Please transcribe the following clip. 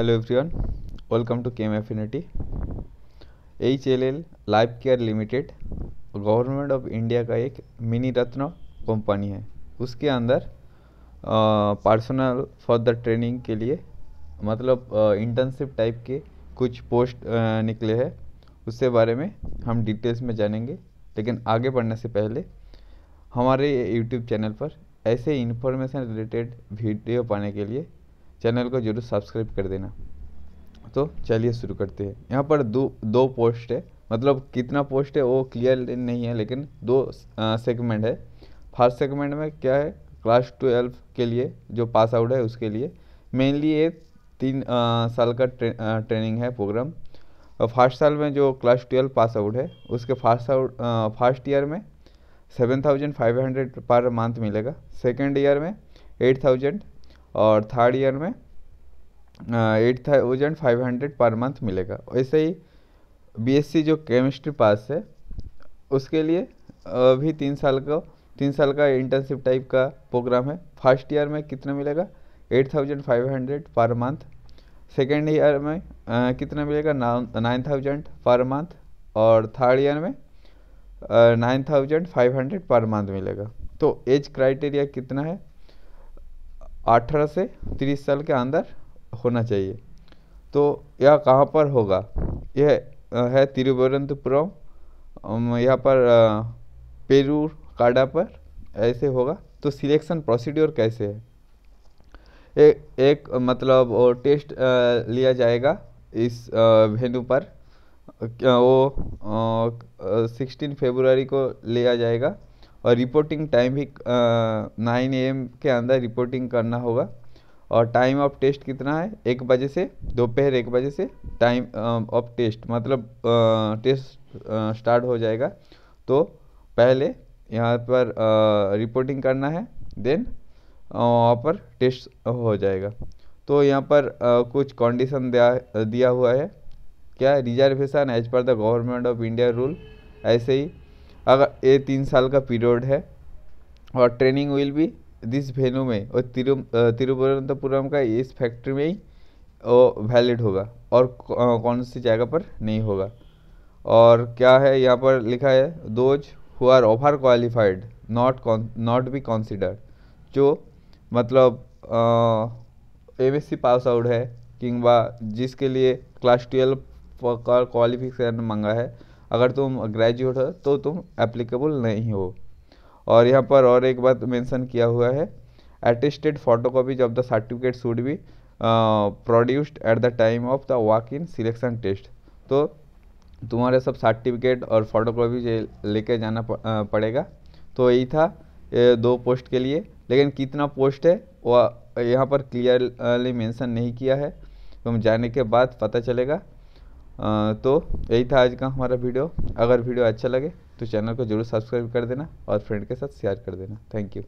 hello hello welcome to chem affinity H L life care limited government of India का एक mini रत्न company है उसके अंदर personal for the training के लिए मतलब इंटर्नशिप टाइप के कुछ पोस्ट आ, निकले हैं उसके बारे में हम डिटेल्स में जानेंगे लेकिन आगे बढ़ने से पहले हमारे यूट्यूब चैनल पर ऐसे इन्फॉर्मेशन रिलेटेड वीडियो पाने के लिए चैनल को जरूर सब्सक्राइब कर देना तो चलिए शुरू करते हैं यहाँ पर दो दो पोस्ट है मतलब कितना पोस्ट है वो क्लियर नहीं है लेकिन दो सेगमेंट है फर्स्ट सेगमेंट में क्या है क्लास ट्वेल्व के लिए जो पास आउट है उसके लिए मेनली ये तीन आ, साल का ट्रे, आ, ट्रेनिंग है प्रोग्राम फर्स्ट साल में जो क्लास ट्वेल्व पास आउट है उसके फर्स्ट आउट फर्स्ट ईयर में seven thousand five hundred per month मिलेगा सेकेंड ईयर में एट थाउजेंड और थर्ड ईयर में eight thousand five hundred per month मिलेगा वैसे ही बीएससी जो केमिस्ट्री पास है उसके लिए अभी तीन साल का तीन साल का इंटर्नशिप टाइप का प्रोग्राम है फर्स्ट ईयर में कितना मिलेगा eight thousand five hundred per month second year में आ, कितना मिलेगा नाइन थाउजेंड पर मंथ और थर्ड ईयर में nine thousand five hundred per month मिलेगा तो एज क्राइटेरिया कितना है अठारह से तीस साल के अंदर होना चाहिए तो यह कहाँ पर होगा यह है तिरुवनंतपुरम यहाँ पर पेरू काडा पर ऐसे होगा तो सिलेक्शन प्रोसीड्योर कैसे है ए, एक मतलब वो टेस्ट लिया जाएगा इस वेन्यू पर वो सिक्सटीन फेबररी को लिया जाएगा और रिपोर्टिंग टाइम भी नाइन एम के अंदर रिपोर्टिंग करना होगा और टाइम ऑफ टेस्ट कितना है एक बजे से दोपहर एक बजे से टाइम ऑफ टेस्ट मतलब आ, टेस्ट आ, स्टार्ट हो जाएगा तो पहले यहाँ पर आ, रिपोर्टिंग करना है देन वहाँ पर टेस्ट हो जाएगा तो यहाँ पर कुछ कंडीशन दिया दिया हुआ है क्या reservation as per the government of India rule ऐसे ही अगर ये तीन साल का पीरियड है और ट्रेनिंग विल भी दिस वेन्यू में और तिरुवनंतपुरम का इस फैक्ट्री में ही वो वैलिड होगा और कौन सी जगह पर नहीं होगा और क्या है यहाँ पर लिखा है those who are over qualified not not be consider जो मतलब M S C pass out है किंवा जिसके लिए क्लास ट्वेल्व का क्वालिफिकेशन मांगा है अगर तुम ग्रेजुएट हो तो तुम एप्लीकेबल नहीं हो और यहाँ पर और एक बात मेंशन किया हुआ है attested photo copies of the certificate be uh, produced at the time of the walk in selection test तो तुम्हारे सब सर्टिफिकेट और फोटोकॉपी लेके जाना पड़ेगा तो यही था ये दो पोस्ट के लिए लेकिन कितना पोस्ट है वह यहाँ पर क्लियरली मेंशन नहीं किया है तुम जाने के बाद पता चलेगा तो यही था आज का हमारा वीडियो अगर वीडियो अच्छा लगे तो चैनल को ज़रूर सब्सक्राइब कर देना और फ्रेंड के साथ शेयर कर देना थैंक यू